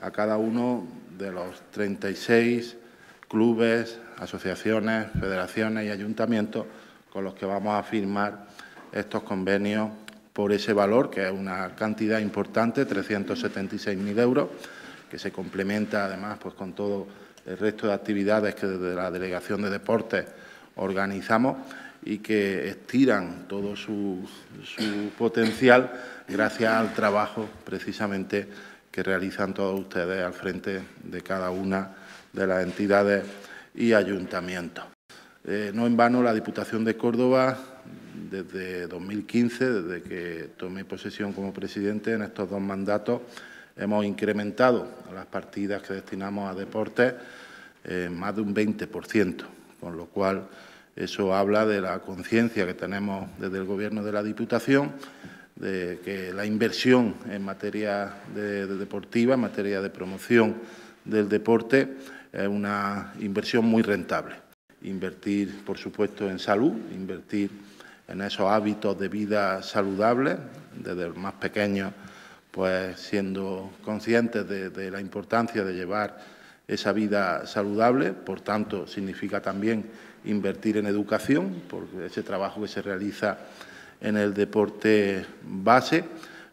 a cada uno de los 36 clubes, asociaciones, federaciones y ayuntamientos con los que vamos a firmar estos convenios por ese valor, que es una cantidad importante, 376.000 euros, que se complementa además pues, con todo el resto de actividades que desde la Delegación de Deportes organizamos y que estiran todo su, su potencial gracias al trabajo precisamente que realizan todos ustedes al frente de cada una de las entidades y ayuntamientos. Eh, no en vano, la Diputación de Córdoba, desde 2015, desde que tomé posesión como presidente, en estos dos mandatos hemos incrementado las partidas que destinamos a deportes más de un 20%, con lo cual eso habla de la conciencia que tenemos desde el Gobierno de la Diputación de que la inversión en materia de, deportiva, en materia de promoción del deporte, es una inversión muy rentable. Invertir, por supuesto, en salud, invertir en esos hábitos de vida saludable... desde los más pequeños, pues siendo conscientes de, de la importancia de llevar esa vida saludable, por tanto, significa también invertir en educación, ...porque ese trabajo que se realiza en el deporte base,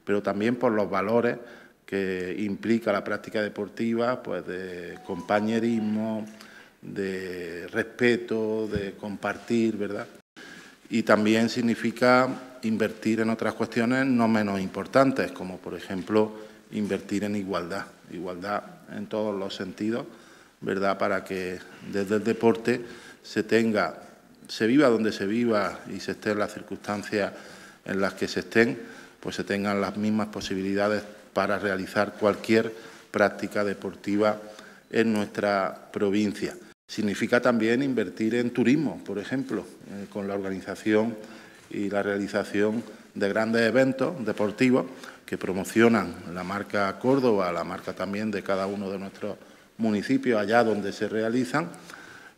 pero también por los valores que implica la práctica deportiva, pues de compañerismo, de respeto, de compartir, ¿verdad? Y también significa invertir en otras cuestiones no menos importantes, como por ejemplo invertir en igualdad, igualdad en todos los sentidos, ¿verdad? Para que desde el deporte se tenga se viva donde se viva y se estén las circunstancias en las que se estén, pues se tengan las mismas posibilidades para realizar cualquier práctica deportiva en nuestra provincia. Significa también invertir en turismo, por ejemplo, eh, con la organización y la realización de grandes eventos deportivos que promocionan la marca Córdoba, la marca también de cada uno de nuestros municipios allá donde se realizan,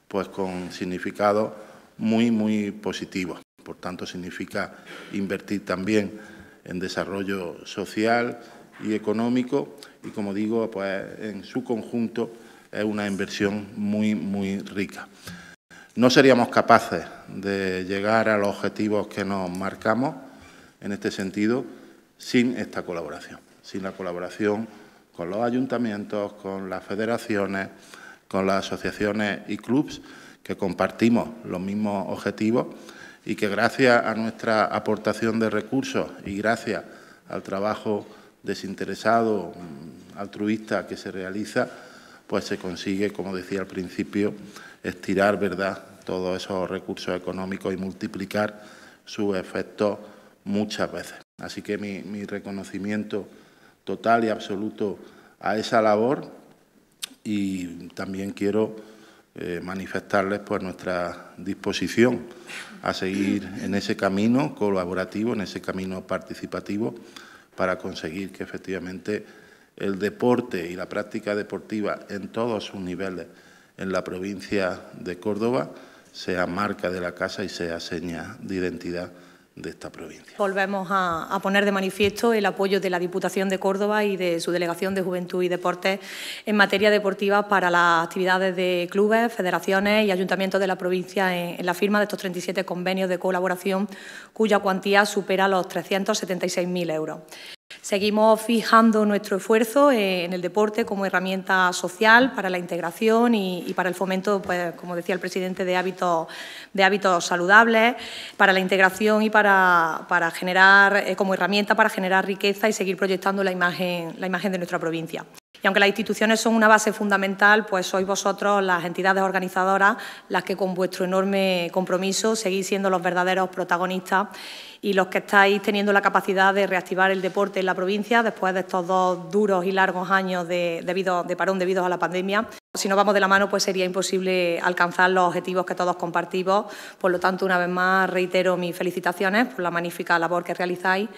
pues con significado muy, muy positivo, Por tanto, significa invertir también en desarrollo social y económico y, como digo, pues en su conjunto es una inversión muy, muy rica. No seríamos capaces de llegar a los objetivos que nos marcamos en este sentido sin esta colaboración, sin la colaboración con los ayuntamientos, con las federaciones, con las asociaciones y clubes que compartimos los mismos objetivos y que gracias a nuestra aportación de recursos y gracias al trabajo desinteresado, mm, altruista que se realiza, pues se consigue, como decía al principio, estirar ¿verdad? todos esos recursos económicos y multiplicar sus efectos muchas veces. Así que mi, mi reconocimiento total y absoluto a esa labor y también quiero eh, manifestarles pues nuestra disposición a seguir en ese camino colaborativo, en ese camino participativo, para conseguir que efectivamente el deporte y la práctica deportiva en todos sus niveles en la provincia de Córdoba sea marca de la casa y sea seña de identidad de esta provincia. Volvemos a, poner de manifiesto el apoyo de la Diputación de Córdoba y de su Delegación de Juventud y Deportes en materia deportiva para las actividades de clubes, federaciones y ayuntamientos de la provincia en, en la firma de estos 37 convenios de colaboración cuya cuantía supera los 376.000 euros. Seguimos fijando nuestro esfuerzo eh, en el deporte como herramienta social para la integración y, para el fomento, pues, como decía el presidente, de hábitos, de hábitos saludables, para la integración y para, generar, eh, como herramienta para generar riqueza y seguir proyectando la imagen de nuestra provincia. Y aunque las instituciones son una base fundamental, pues sois vosotros, las entidades organizadoras, las que con vuestro enorme compromiso seguís siendo los verdaderos protagonistas y los que estáis teniendo la capacidad de reactivar el deporte en la provincia después de estos dos duros y largos años de, debido, de parón debido a la pandemia. Si no vamos de la mano, pues sería imposible alcanzar los objetivos que todos compartimos. Por lo tanto, una vez más, reitero mis felicitaciones por la magnífica labor que realizáis